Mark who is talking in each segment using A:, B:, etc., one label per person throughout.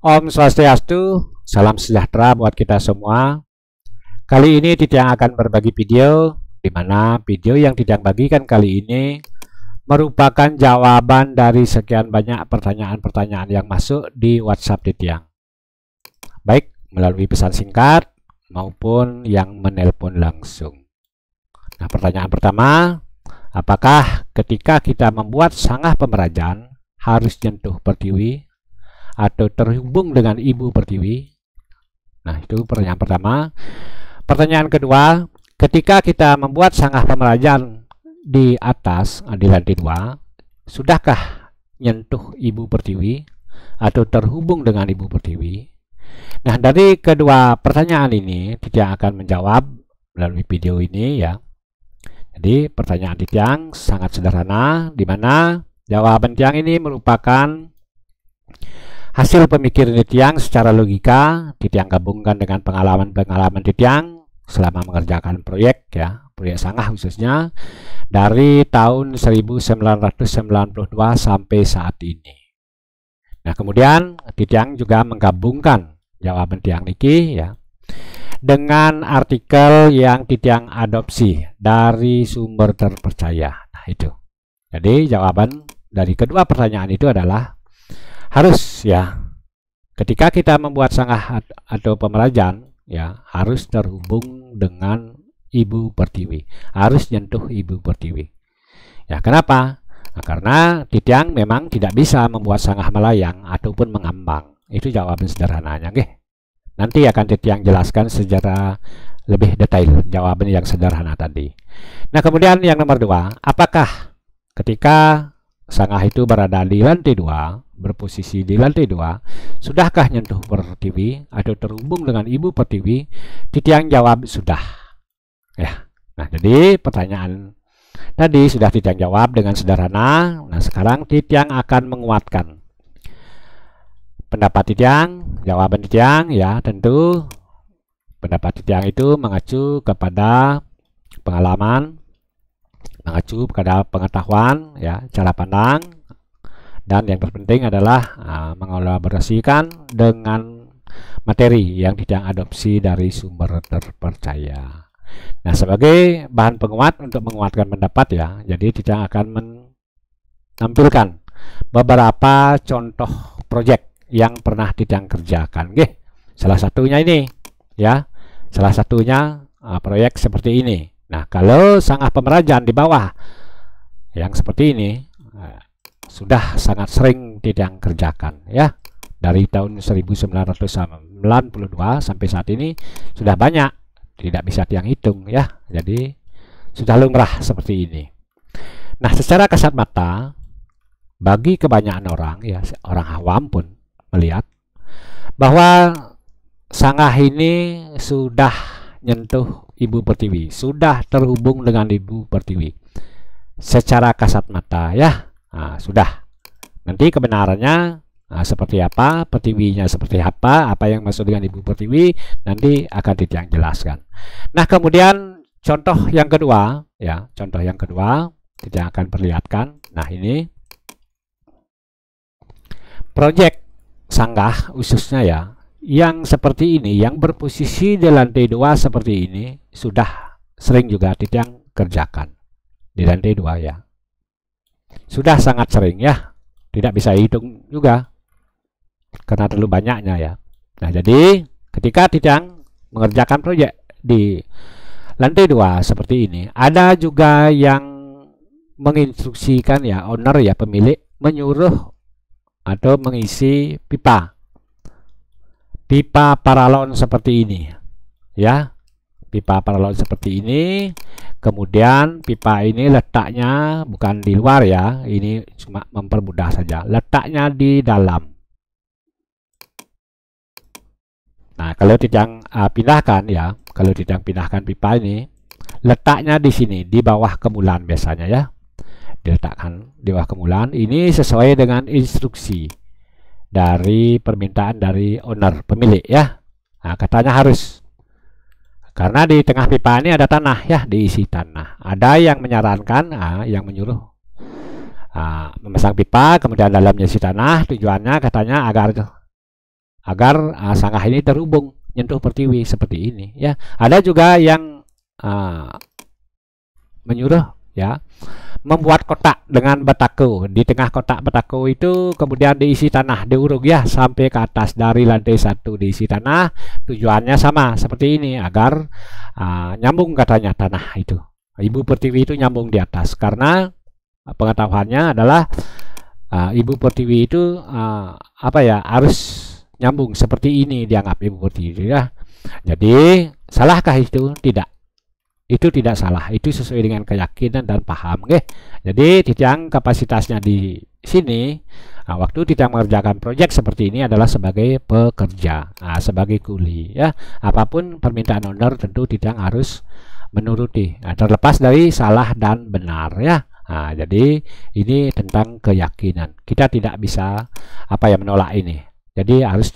A: Om Swastiastu, salam sejahtera buat kita semua. Kali ini Titiang akan berbagi video, di mana video yang Titiang bagikan kali ini merupakan jawaban dari sekian banyak pertanyaan-pertanyaan yang masuk di WhatsApp Titiang. Baik melalui pesan singkat maupun yang menelpon langsung. Nah, pertanyaan pertama, apakah ketika kita membuat sangah pemerajaan harus jentuh pertiwi atau terhubung dengan Ibu Pertiwi? Nah, itu pertanyaan pertama. Pertanyaan kedua, ketika kita membuat sanggah pemerajan di atas, di lantai dua, sudahkah nyentuh Ibu Pertiwi atau terhubung dengan Ibu Pertiwi? Nah, dari kedua pertanyaan ini, Titiang akan menjawab melalui video ini ya. Jadi, pertanyaan Titiang sangat sederhana, di mana jawaban Tiang ini merupakan Hasil pemikiran Titiang secara logika, Titiang gabungkan dengan pengalaman-pengalaman Titiang selama mengerjakan proyek ya, proyek sangah khususnya dari tahun 1992 sampai saat ini. Nah, kemudian Titiang juga menggabungkan jawaban Tiang Niki ya dengan artikel yang Titiang adopsi dari sumber terpercaya. Nah, itu. Jadi jawaban dari kedua pertanyaan itu adalah harus ya ketika kita membuat sangah atau pemerajan ya harus terhubung dengan ibu pertiwi harus nyentuh ibu pertiwi ya kenapa nah, karena titiang memang tidak bisa membuat sanggah melayang ataupun mengambang itu jawaban sederhananya Oke. nanti akan titiang jelaskan secara lebih detail jawaban yang sederhana tadi nah kemudian yang nomor dua apakah ketika sangah itu berada di lantai dua, berposisi di lantai dua, sudahkah nyentuh pertiwi atau terhubung dengan ibu pertiwi? Titiang jawab sudah. Ya. Nah, jadi pertanyaan tadi sudah Titiang jawab dengan sederhana. Nah, sekarang Titiang akan menguatkan pendapat Titiang, jawaban Titiang ya, tentu pendapat Titiang itu mengacu kepada pengalaman mengacu pada pengetahuan ya cara pandang dan yang terpenting adalah uh, mengolaborasikan dengan materi yang tidak adopsi dari sumber terpercaya. Nah, sebagai bahan penguat untuk menguatkan pendapat ya. Jadi tidak akan menampilkan beberapa contoh proyek yang pernah tidak kerjakan. Oke. Salah satunya ini ya. Salah satunya uh, proyek seperti ini. Kalau sangat pemerajaan di bawah yang seperti ini eh, sudah sangat sering tidak kerjakan ya dari tahun 1992 sampai saat ini sudah banyak tidak bisa tiang hitung ya jadi sudah lumrah seperti ini nah secara kasat mata bagi kebanyakan orang ya orang awam pun melihat bahwa sangah ini sudah nyentuh Ibu Pertiwi. Sudah terhubung dengan Ibu Pertiwi secara kasat mata ya. Nah, sudah. Nanti kebenarannya nah, seperti apa, Pertiwinya seperti apa, apa yang masuk dengan Ibu Pertiwi nanti akan tidak jelaskan. Nah, kemudian contoh yang kedua ya, contoh yang kedua tidak akan perlihatkan. Nah, ini proyek sanggah khususnya ya yang seperti ini, yang berposisi di lantai dua seperti ini, sudah sering juga titiang kerjakan di lantai dua ya. Sudah sangat sering ya, tidak bisa hitung juga karena terlalu banyaknya ya. Nah jadi ketika titiang mengerjakan proyek di lantai dua seperti ini, ada juga yang menginstruksikan ya owner ya pemilik menyuruh atau mengisi pipa pipa paralon seperti ini ya pipa paralon seperti ini kemudian pipa ini letaknya bukan di luar ya ini cuma mempermudah saja letaknya di dalam nah kalau tidak uh, ah, pindahkan ya kalau tidak pindahkan pipa ini letaknya di sini di bawah kemulan biasanya ya diletakkan di bawah kemulan ini sesuai dengan instruksi dari permintaan dari owner pemilik ya nah, katanya harus karena di tengah pipa ini ada tanah ya diisi tanah ada yang menyarankan ah, yang menyuruh ah, memasang pipa kemudian dalamnya si tanah tujuannya katanya agar agar ah, sanggah ini terhubung nyentuh pertiwi seperti ini ya ada juga yang ah, menyuruh ya membuat kotak dengan batako di tengah kotak batako itu kemudian diisi tanah diuruk ya sampai ke atas dari lantai satu diisi tanah tujuannya sama seperti ini agar uh, nyambung katanya tanah itu ibu pertiwi itu nyambung di atas karena ah, pengetahuannya adalah uh, ibu pertiwi itu uh, apa ya harus nyambung seperti ini dianggap ibu pertiwi ya jadi salahkah itu tidak itu tidak salah itu sesuai dengan keyakinan dan paham oke jadi titang kapasitasnya di sini nah, waktu tidak mengerjakan proyek seperti ini adalah sebagai pekerja nah, sebagai kuli ya apapun permintaan owner tentu tidak harus menuruti nah, terlepas dari salah dan benar ya nah, jadi ini tentang keyakinan kita tidak bisa apa ya menolak ini jadi harus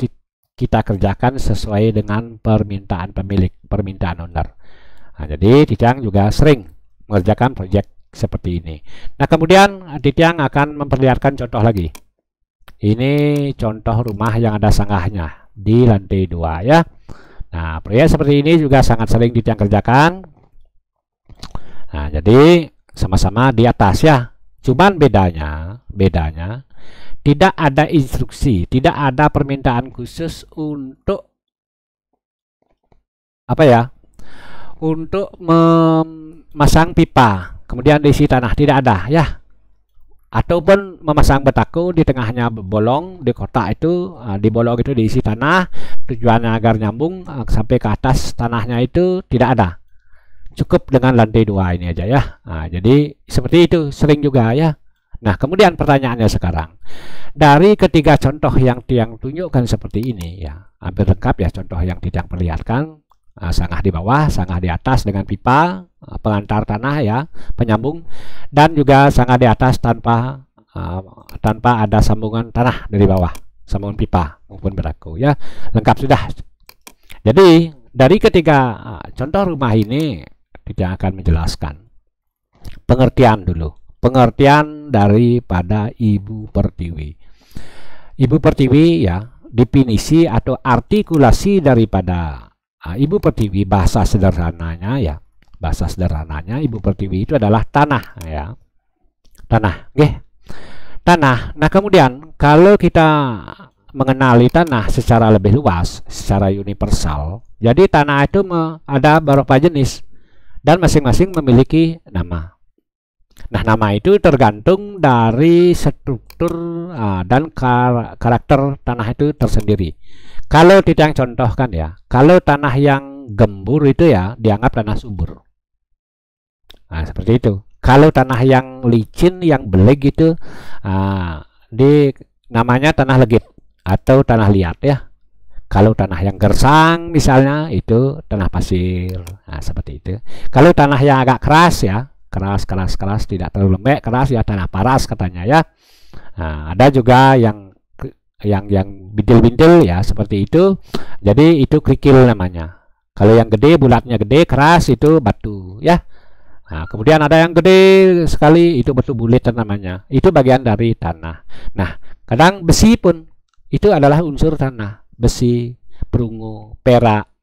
A: kita kerjakan sesuai dengan permintaan pemilik permintaan owner Nah, jadi Titiang juga sering mengerjakan proyek seperti ini. Nah, kemudian Titiang akan memperlihatkan contoh lagi. Ini contoh rumah yang ada sanggahnya di lantai dua ya. Nah, proyek seperti ini juga sangat sering Titiang kerjakan. Nah, jadi sama-sama di atas ya. Cuman bedanya, bedanya tidak ada instruksi, tidak ada permintaan khusus untuk apa ya? untuk memasang pipa kemudian diisi tanah tidak ada ya ataupun memasang betaku di tengahnya bolong di kotak itu e, di bolong itu diisi tanah tujuannya agar nyambung e, sampai ke atas tanahnya itu tidak ada cukup dengan lantai dua ini aja ya nah, jadi seperti itu sering juga ya nah kemudian pertanyaannya sekarang dari ketiga contoh yang tiang tunjukkan seperti ini ya hampir lengkap ya contoh yang tidak perlihatkan Nah, sangah di bawah, sangah di atas dengan pipa ah, pengantar tanah ya, penyambung dan juga sangah di atas tanpa uh, tanpa ada sambungan tanah dari bawah, sambungan pipa maupun beraku ya. Lengkap sudah. Jadi, dari ketiga ah, contoh rumah ini tidak akan menjelaskan pengertian dulu. Pengertian daripada Ibu Pertiwi. Ibu Pertiwi ya, definisi atau artikulasi daripada Nah, Ibu Pertiwi bahasa sederhananya ya, bahasa sederhananya Ibu Pertiwi itu adalah tanah ya. Tanah, oke Tanah. Nah, kemudian kalau kita mengenali tanah secara lebih luas, secara universal. Jadi tanah itu ada beberapa jenis dan masing-masing memiliki nama. Nah, nama itu tergantung dari struktur uh, dan kar karakter tanah itu tersendiri. Kalau kita yang contohkan ya, kalau tanah yang gembur itu ya dianggap tanah subur. Nah, seperti itu. Kalau tanah yang licin, yang belik gitu, uh, di namanya tanah legit atau tanah liat ya. Kalau tanah yang gersang misalnya itu tanah pasir. Nah, seperti itu. Kalau tanah yang agak keras ya, keras keras keras tidak terlalu lembek keras ya tanah paras katanya ya nah, ada juga yang yang yang bintil-bintil ya seperti itu jadi itu kerikil namanya kalau yang gede bulatnya gede keras itu batu ya Nah, kemudian ada yang gede sekali itu batu bulat namanya. Itu bagian dari tanah. Nah, kadang besi pun itu adalah unsur tanah. Besi, perungu, perak,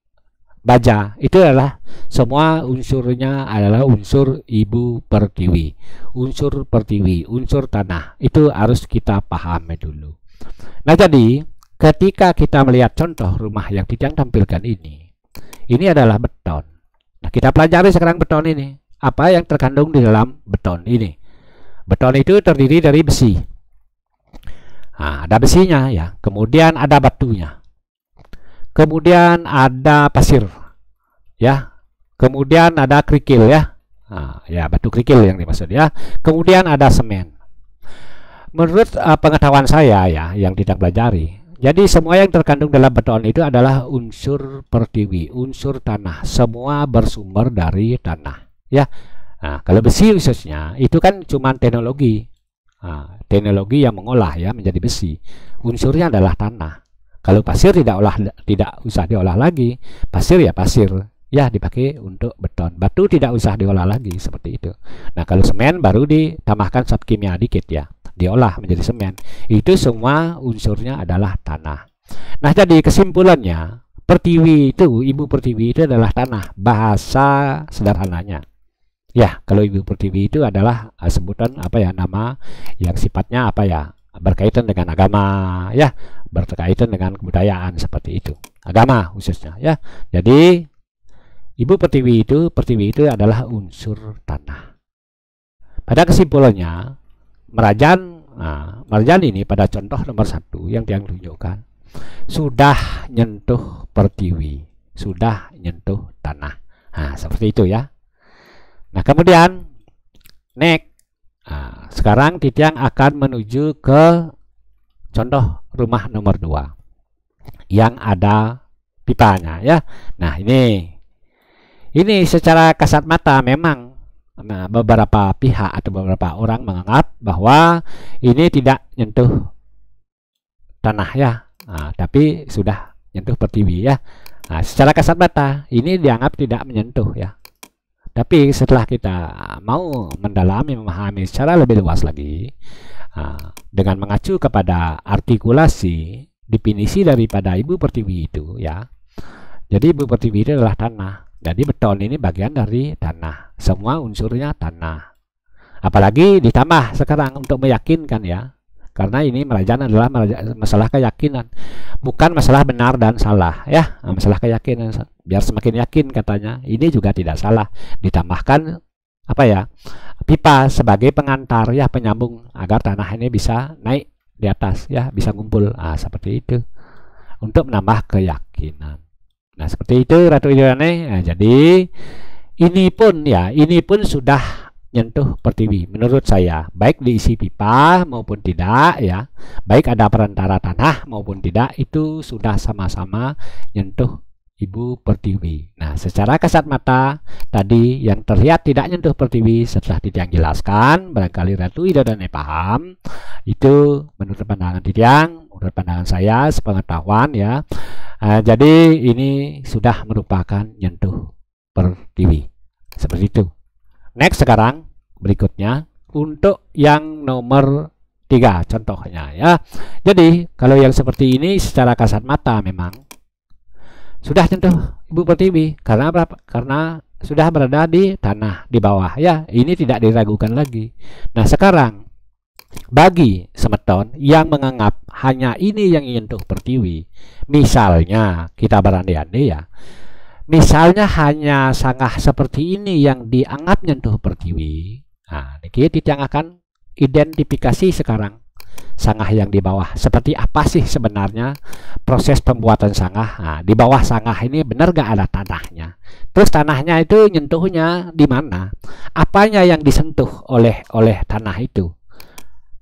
A: baja itu adalah semua unsurnya adalah unsur ibu pertiwi unsur pertiwi unsur tanah itu harus kita pahami dulu nah jadi ketika kita melihat contoh rumah yang tidak tampilkan ini ini adalah beton nah kita pelajari sekarang beton ini apa yang terkandung di dalam beton ini beton itu terdiri dari besi nah, ada besinya ya kemudian ada batunya kemudian ada pasir ya kemudian ada kerikil ya nah, ya batu kerikil yang dimaksud ya kemudian ada semen menurut uh, pengetahuan saya ya yang tidak belajar. jadi semua yang terkandung dalam beton itu adalah unsur pertiwi, unsur tanah. Semua bersumber dari tanah, ya. Nah, kalau besi khususnya itu kan cuma teknologi, nah, teknologi yang mengolah ya menjadi besi. Unsurnya adalah tanah. Kalau pasir tidak olah tidak usah diolah lagi. Pasir ya pasir. Ya dipakai untuk beton. Batu tidak usah diolah lagi seperti itu. Nah, kalau semen baru ditambahkan zat kimia dikit ya. Diolah menjadi semen. Itu semua unsurnya adalah tanah. Nah, jadi kesimpulannya Pertiwi itu, ibu pertiwi itu adalah tanah, bahasa sederhananya. Ya, kalau ibu pertiwi itu adalah eh, sebutan apa ya nama yang sifatnya apa ya berkaitan dengan agama ya berkaitan dengan kebudayaan seperti itu agama khususnya ya jadi ibu pertiwi itu pertiwi itu adalah unsur tanah pada kesimpulannya merajan nah, merajan ini pada contoh nomor satu yang tiang tunjukkan sudah nyentuh pertiwi sudah nyentuh tanah nah seperti itu ya nah kemudian next Nah, sekarang Titiang akan menuju ke contoh rumah nomor 2 yang ada pipanya ya. Nah, ini ini secara kasat mata memang nah, beberapa pihak atau beberapa orang menganggap bahwa ini tidak nyentuh tanah ya. Nah, tapi sudah nyentuh pertiwi ya. Nah, secara kasat mata ini dianggap tidak menyentuh ya. Tapi setelah kita mau mendalami memahami secara lebih luas lagi ah, dengan mengacu kepada artikulasi definisi daripada ibu pertiwi itu ya. Jadi ibu pertiwi itu adalah tanah. Jadi beton ini bagian dari tanah. Semua unsurnya tanah. Apalagi ditambah sekarang untuk meyakinkan ya. Karena ini merajaan adalah masalah keyakinan, bukan masalah benar dan salah ya, ah, masalah keyakinan biar semakin yakin katanya. Ini juga tidak salah. Ditambahkan apa ya? pipa sebagai pengantar ya penyambung agar tanah ini bisa naik di atas ya, bisa ngumpul. nah, seperti itu. Untuk menambah keyakinan. Nah, seperti itu Ratu Idolane. Nah, jadi ini pun ya, ini pun sudah nyentuh pertiwi menurut saya baik diisi pipa maupun tidak ya baik ada perantara tanah maupun tidak itu sudah sama-sama nyentuh Ibu Pertiwi. Nah, secara kasat mata tadi yang terlihat tidak nyentuh Pertiwi setelah Titiang jelaskan, barangkali Ratu dan paham, itu menurut pandangan Titiang, menurut pandangan saya sepengetahuan ya. Eh, jadi ini sudah merupakan nyentuh Pertiwi. Seperti itu. Next sekarang berikutnya untuk yang nomor tiga contohnya ya. Jadi kalau yang seperti ini secara kasat mata memang sudah nyentuh Ibu Pertiwi karena apa? Karena sudah berada di tanah di bawah ya. Ini tidak diragukan lagi. Nah, sekarang bagi semeton yang menganggap hanya ini yang ingin Pertiwi, misalnya kita berandai-andai ya. Misalnya hanya sangah seperti ini yang dianggap nyentuh Pertiwi. Nah, ini kita akan identifikasi sekarang sangah yang di bawah. Seperti apa sih sebenarnya proses pembuatan sangah? Nah, di bawah sangah ini benar gak ada tanahnya? Terus tanahnya itu nyentuhnya di mana? Apanya yang disentuh oleh oleh tanah itu?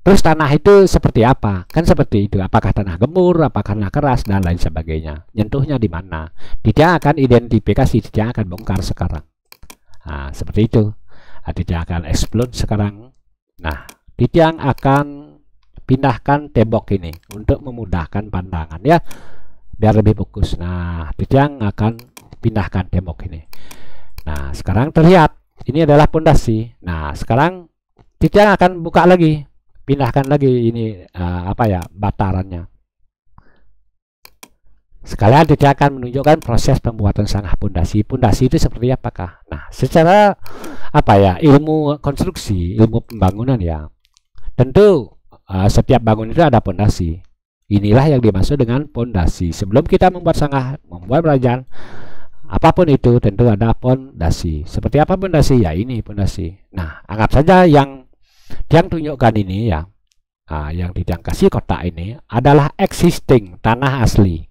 A: Terus tanah itu seperti apa? Kan seperti itu. Apakah tanah gemur, apakah tanah keras dan lain sebagainya. Nyentuhnya di mana? Tidak akan identifikasi, tidak akan bongkar sekarang. Nah, seperti itu. Tidak nah, akan explode sekarang. Nah, tidak akan pindahkan tembok ini untuk memudahkan pandangan ya biar lebih fokus nah tiang akan pindahkan tembok ini nah sekarang terlihat ini adalah pondasi nah sekarang tiang akan buka lagi pindahkan lagi ini uh, apa ya batarannya Sekalian tidak akan menunjukkan proses pembuatan sangah pondasi. Pondasi itu seperti apakah? Nah, secara apa ya? Ilmu konstruksi, ilmu pembangunan ya. Tentu uh, setiap bangunan itu ada pondasi. Inilah yang dimaksud dengan pondasi. Sebelum kita membuat sanggah, membuat belajar apapun itu tentu ada pondasi. Seperti apa pondasi? Ya ini pondasi. Nah, anggap saja yang yang tunjukkan ini ya. Nah, yang Didiang kasih kotak ini adalah existing tanah asli.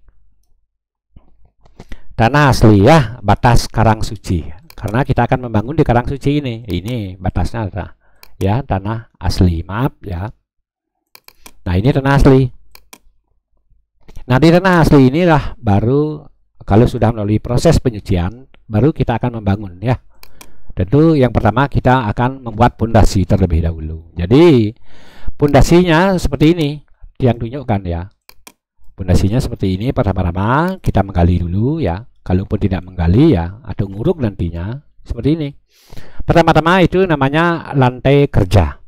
A: Tanah asli ya, batas Karang Suci. Karena kita akan membangun di Karang Suci ini. Ini batasnya ya, tanah asli. Maaf ya. Nah ini return asli. Nah di asli inilah baru kalau sudah melalui proses penyucian baru kita akan membangun ya. Tentu yang pertama kita akan membuat pondasi terlebih dahulu. Jadi pondasinya seperti ini yang tunjukkan ya. Pondasinya seperti ini pertama-tama kita menggali dulu ya. Kalaupun tidak menggali ya atau nguruk nantinya seperti ini. Pertama-tama itu namanya lantai kerja.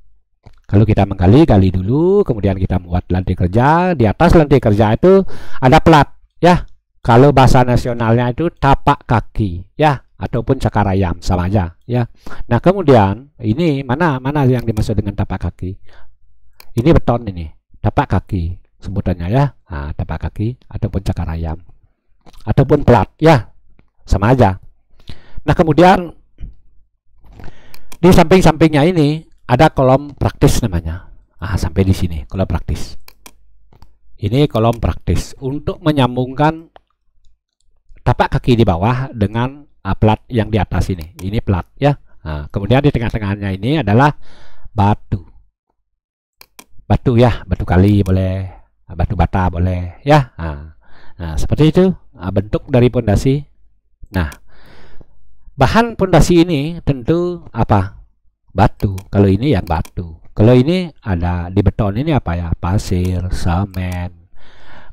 A: Kalau kita menggali, gali dulu, kemudian kita buat lantai kerja. Di atas lantai kerja itu ada plat, ya. Kalau bahasa nasionalnya itu tapak kaki, ya, ataupun cakar ayam, sama aja, ya. Nah, kemudian ini mana mana yang dimaksud dengan tapak kaki? Ini beton ini, tapak kaki sebutannya ya, nah, tapak kaki ataupun cakar ayam, ataupun plat, ya, sama aja. Nah, kemudian di samping-sampingnya ini ada kolom praktis namanya. Ah, sampai di sini kolom praktis. Ini kolom praktis untuk menyambungkan tapak kaki di bawah dengan uh, plat yang di atas ini. Ini plat ya. Nah, kemudian di tengah-tengahnya ini adalah batu. Batu ya, batu kali boleh, ah, batu bata boleh ya. Nah, nah seperti itu ah, bentuk dari pondasi. Nah, bahan pondasi ini tentu apa? batu. Kalau ini ya batu. Kalau ini ada di beton ini apa ya? Pasir, semen,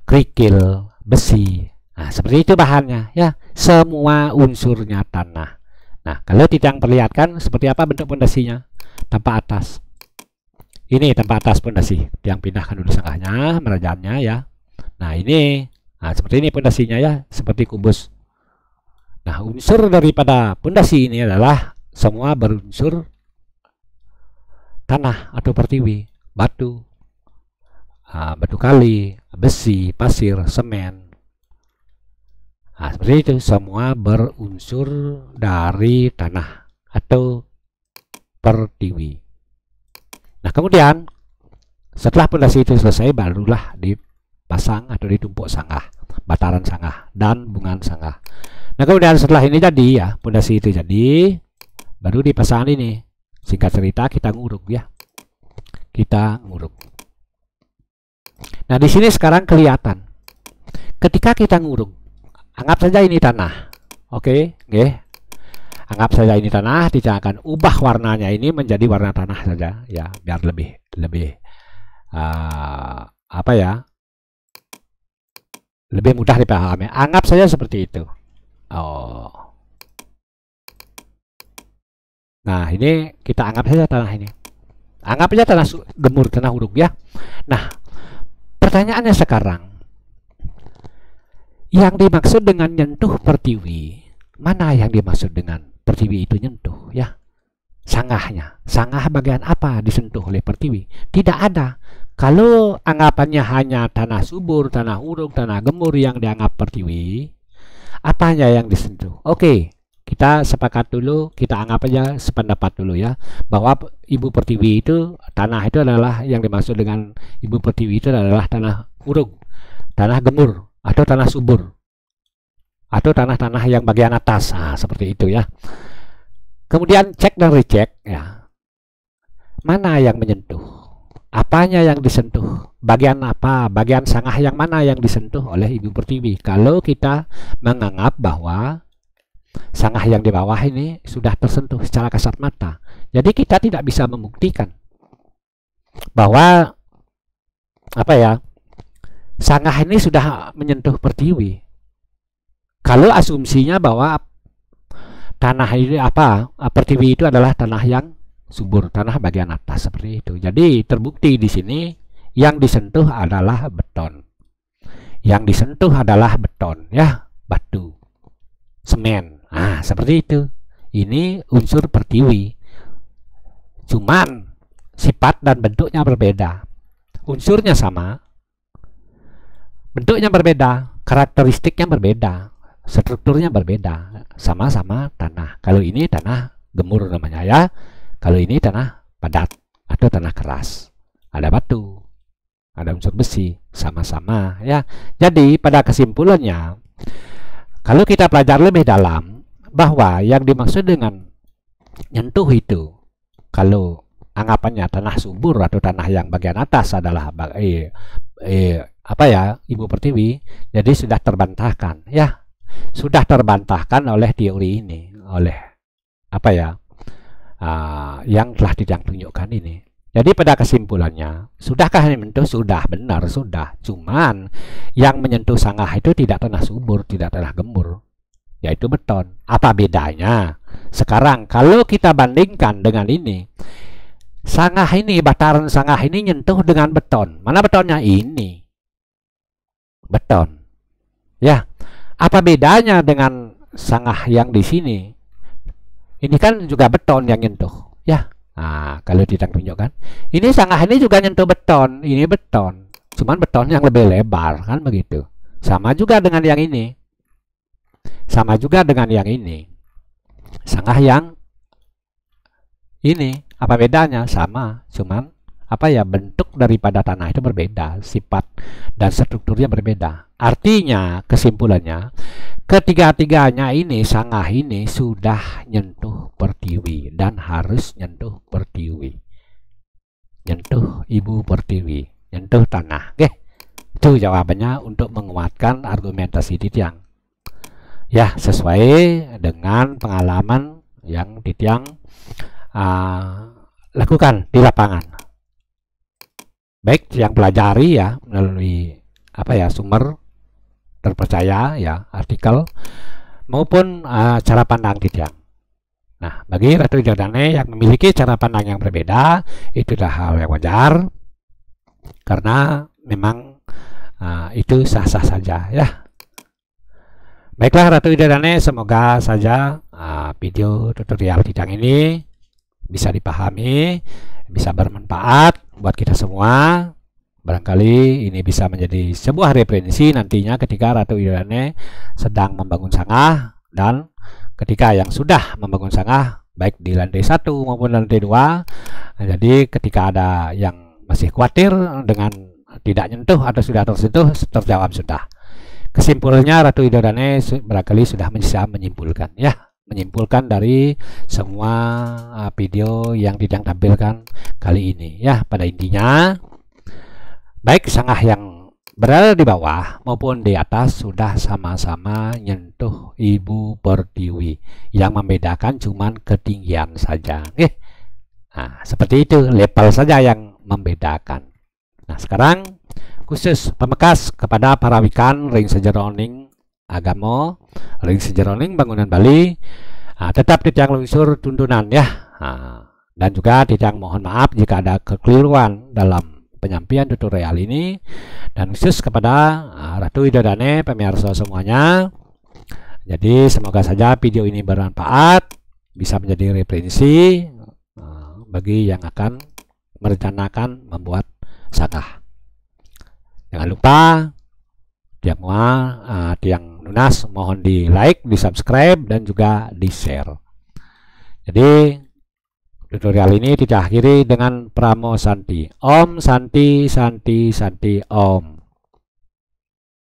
A: kerikil, besi. Nah, seperti itu bahannya ya. Semua unsurnya tanah. Nah, kalau tidak perlihatkan seperti apa bentuk pondasinya? Tanpa atas. Ini tanpa atas pondasi. Yang pindahkan dulu sangkanya merajamnya ya. Nah, ini nah seperti ini pondasinya ya, seperti kubus. Nah, unsur daripada pondasi ini adalah semua berunsur tanah atau pertiwi, batu, batu kali, besi, pasir, semen. Nah, seperti itu semua berunsur dari tanah atau pertiwi. Nah, kemudian setelah pondasi itu selesai barulah dipasang atau ditumpuk sangah, bataran sangah dan bunga sangah. Nah, kemudian setelah ini jadi ya, pondasi itu jadi baru dipasang ini Singkat cerita kita nguruk ya. Kita nguruk. Nah, di sini sekarang kelihatan. Ketika kita nguruk, anggap saja ini tanah. Oke, okay, Okay. Anggap saja ini tanah, tidak akan ubah warnanya ini menjadi warna tanah saja ya, biar lebih lebih uh, apa ya? Lebih mudah dipahami. Anggap saja seperti itu. Oh. Nah, ini kita anggap saja tanah ini. Anggap saja tanah gemur, tanah huruf ya. Nah, pertanyaannya sekarang. Yang dimaksud dengan nyentuh pertiwi, mana yang dimaksud dengan pertiwi itu nyentuh ya? Sangahnya. Sangah bagian apa disentuh oleh pertiwi? Tidak ada. Kalau anggapannya hanya tanah subur, tanah uruk, tanah gemur yang dianggap pertiwi, apanya yang disentuh? Oke. Okay kita sepakat dulu, kita anggap aja sependapat dulu ya, bahwa Ibu Pertiwi itu tanah itu adalah yang dimaksud dengan Ibu Pertiwi itu adalah tanah uruk, tanah gemur atau tanah subur atau tanah-tanah yang bagian atas nah, seperti itu ya. Kemudian cek dan recheck ya. Mana yang menyentuh? Apanya yang disentuh? Bagian apa? Bagian sangah yang mana yang disentuh oleh Ibu Pertiwi? Kalau kita menganggap bahwa sangah yang di bawah ini sudah tersentuh secara kasat mata. Jadi kita tidak bisa membuktikan bahwa apa ya sangah ini sudah menyentuh pertiwi. Kalau asumsinya bahwa tanah ini apa pertiwi itu adalah tanah yang subur, tanah bagian atas seperti itu. Jadi terbukti di sini yang disentuh adalah beton. Yang disentuh adalah beton ya, batu, semen. Nah, seperti itu. Ini unsur pertiwi. Cuman hmm. sifat dan bentuknya berbeda. Unsurnya sama, bentuknya berbeda, karakteristiknya berbeda, strukturnya berbeda. Sama-sama tanah. Kalau ini tanah gemur namanya ya. Kalau ini tanah padat atau tanah keras. Ada batu, ada unsur besi, sama-sama ya. Jadi pada kesimpulannya, kalau kita pelajari lebih dalam bahwa yang dimaksud dengan nyentuh itu kalau anggapannya tanah subur atau tanah yang bagian atas adalah eh, eh, apa ya ibu pertiwi jadi sudah terbantahkan ya sudah terbantahkan oleh teori ini oleh apa ya uh, yang telah dijang tunjukkan ini jadi pada kesimpulannya sudahkah ini menyentuh sudah benar sudah cuman yang menyentuh sangah itu tidak tanah subur tidak tanah gembur yaitu beton. Apa bedanya? Sekarang kalau kita bandingkan dengan ini, sangah ini bataran sangah ini nyentuh dengan beton. Mana betonnya ini? Beton. Ya. Apa bedanya dengan sangah yang di sini? Ini kan juga beton yang nyentuh, ya. Nah, kalau tidak tunjukkan, ini sangah ini juga nyentuh beton, ini beton. Cuman beton yang lebih lebar kan begitu. Sama juga dengan yang ini. Sama juga dengan yang ini. sangah yang ini. Apa bedanya? Sama, cuman apa ya bentuk daripada tanah itu berbeda, sifat dan strukturnya berbeda. Artinya kesimpulannya ketiga-tiganya ini sangah ini sudah nyentuh pertiwi dan harus nyentuh pertiwi nyentuh ibu pertiwi nyentuh tanah oke itu jawabannya untuk menguatkan argumentasi yang ya sesuai dengan pengalaman yang Titiang uh, ah, lakukan di lapangan. Baik yang pelajari ya melalui apa ya sumber terpercaya ya artikel maupun uh, cara pandang Titiang. Nah, bagi Ratu Jordane yang memiliki cara pandang yang berbeda, itu adalah hal yang wajar karena memang uh, itu sah-sah saja ya Baiklah Ratu Idadane, semoga saja ah, video tutorial bidang ini bisa dipahami, bisa bermanfaat buat kita semua. Barangkali ini bisa menjadi sebuah referensi nantinya ketika Ratu Idadane sedang membangun sangah dan ketika yang sudah membangun sangah baik di lantai satu maupun lantai dua. jadi ketika ada yang masih khawatir dengan tidak nyentuh atau sudah tersentuh terjawab sudah. Kesimpulannya Ratu Idodane barangkali sudah bisa menyimpulkan ya, menyimpulkan dari semua uh, video yang tidak tampilkan kali ini ya. Pada intinya baik sangah yang berada di bawah maupun di atas sudah sama-sama nyentuh Ibu Pertiwi. Yang membedakan cuman ketinggian saja. Eh. Nah, seperti itu level saja yang membedakan. Nah, sekarang khusus pemekas kepada para wikan ring sejarah sejeroning agamo ring sejarah sejeroning bangunan Bali nah, tetap tidak unsur tuntunan ya nah, dan juga tidak mohon maaf jika ada kekeliruan dalam penyampaian tutorial ini dan khusus kepada ah, Ratu Widodane pemirsa semuanya jadi semoga saja video ini bermanfaat bisa menjadi referensi ah, bagi yang akan merencanakan membuat sakah Jangan lupa tiap mual, uh, tiang lunas mohon di like, di subscribe dan juga di share. Jadi tutorial ini tidak akhiri dengan Pramo Santi. Om Santi Santi Santi Om.